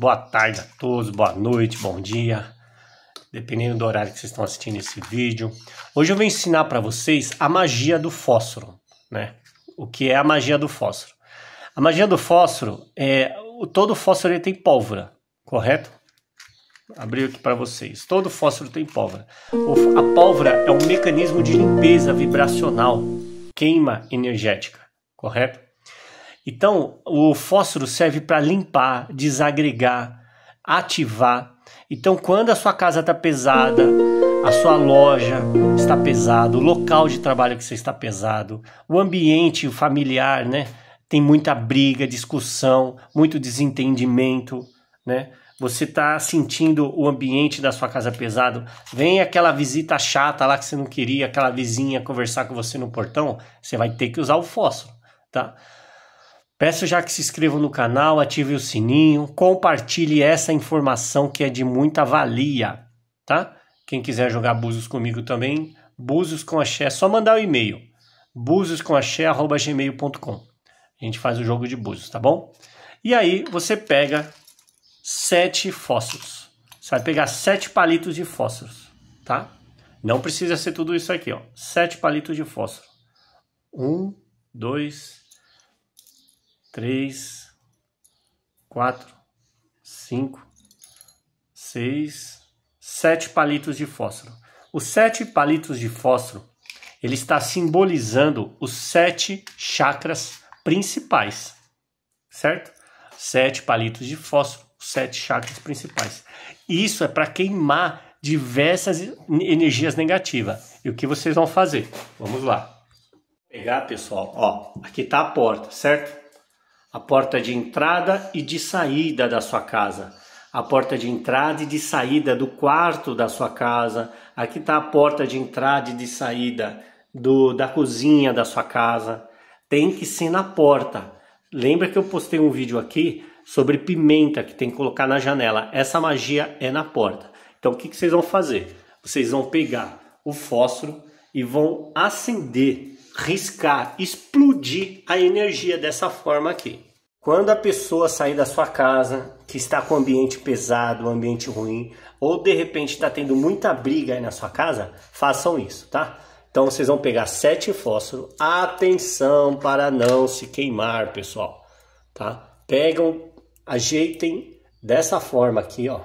Boa tarde a todos, boa noite, bom dia, dependendo do horário que vocês estão assistindo esse vídeo. Hoje eu vou ensinar para vocês a magia do fósforo, né? O que é a magia do fósforo? A magia do fósforo é todo fósforo ele tem pólvora, correto? Abri aqui para vocês. Todo fósforo tem pólvora. A pólvora é um mecanismo de limpeza vibracional, queima energética, correto? Então, o fósforo serve para limpar, desagregar, ativar. Então, quando a sua casa está pesada, a sua loja está pesado, o local de trabalho que você está pesado, o ambiente familiar, né? Tem muita briga, discussão, muito desentendimento, né? Você está sentindo o ambiente da sua casa pesado. Vem aquela visita chata lá que você não queria, aquela vizinha conversar com você no portão, você vai ter que usar o fósforo, tá? Peço já que se inscrevam no canal, ative o sininho, compartilhe essa informação que é de muita valia, tá? Quem quiser jogar búzios comigo também, búzios com axé, é só mandar o um e-mail, búzioscomaxé.gmail.com. A gente faz o jogo de búzios, tá bom? E aí você pega sete fósforos. Você vai pegar sete palitos de fósforos, tá? Não precisa ser tudo isso aqui, ó. Sete palitos de fósforo. Um, dois, três três, quatro, cinco, seis, sete palitos de fósforo. Os sete palitos de fósforo, ele está simbolizando os sete chakras principais, certo? Sete palitos de fósforo, sete chakras principais. Isso é para queimar diversas energias negativas. E o que vocês vão fazer? Vamos lá. Pegar, pessoal, ó, aqui está a porta, certo? a porta de entrada e de saída da sua casa, a porta de entrada e de saída do quarto da sua casa, aqui está a porta de entrada e de saída do, da cozinha da sua casa. Tem que ser na porta. Lembra que eu postei um vídeo aqui sobre pimenta que tem que colocar na janela. Essa magia é na porta. Então o que, que vocês vão fazer? Vocês vão pegar o fósforo e vão acender riscar, explodir a energia dessa forma aqui. Quando a pessoa sair da sua casa, que está com ambiente pesado, um ambiente ruim, ou de repente está tendo muita briga aí na sua casa, façam isso, tá? Então vocês vão pegar sete fósforos, atenção para não se queimar, pessoal, tá? Pegam, ajeitem dessa forma aqui, ó,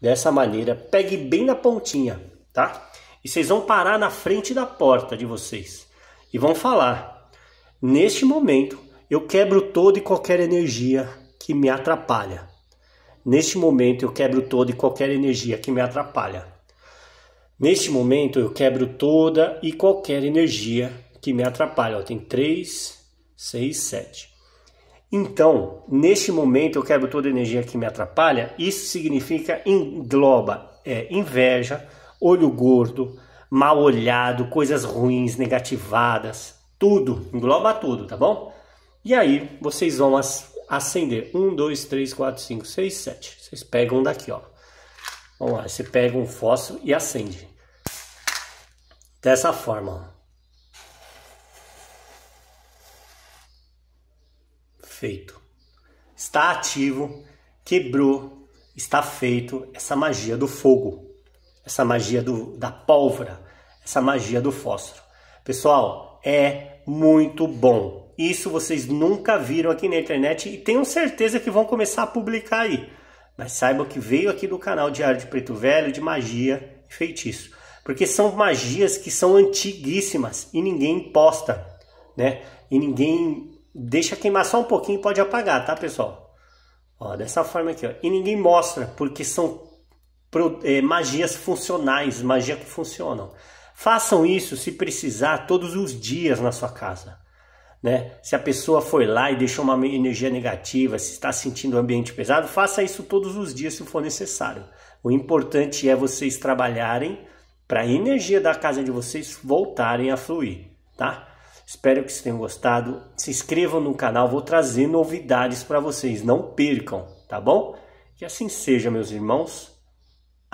dessa maneira, pegue bem na pontinha, tá? E vocês vão parar na frente da porta de vocês e vão falar: Neste momento, eu quebro toda e qualquer energia que me atrapalha. Neste momento, eu quebro toda e qualquer energia que me atrapalha. Neste momento, eu quebro toda e qualquer energia que me atrapalha. Ó, tem três, seis, sete. Então, neste momento eu quebro toda a energia que me atrapalha. Isso significa engloba é, inveja, olho gordo, mal olhado, coisas ruins, negativadas, tudo, engloba tudo, tá bom? E aí vocês vão acender. 1, 2, 3, 4, 5, 6, 7. Vocês pegam daqui, ó. Vamos lá, você pega um fósforo e acende. Dessa forma, ó. Feito. Está ativo, quebrou, está feito essa magia do fogo essa magia do, da pólvora, essa magia do fósforo. Pessoal, é muito bom. Isso vocês nunca viram aqui na internet e tenho certeza que vão começar a publicar aí. Mas saibam que veio aqui do canal Diário de Preto Velho de magia e feitiço. Porque são magias que são antiguíssimas e ninguém posta né? E ninguém deixa queimar só um pouquinho e pode apagar, tá, pessoal? Ó, dessa forma aqui, ó. E ninguém mostra, porque são é, magias funcionais, magia que funcionam. Façam isso se precisar todos os dias na sua casa. Né? Se a pessoa foi lá e deixou uma energia negativa, se está sentindo o um ambiente pesado, faça isso todos os dias se for necessário. O importante é vocês trabalharem para a energia da casa de vocês voltarem a fluir, tá? Espero que vocês tenham gostado. Se inscrevam no canal, vou trazer novidades para vocês, não percam, tá bom? Que assim seja, meus irmãos.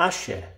Axé.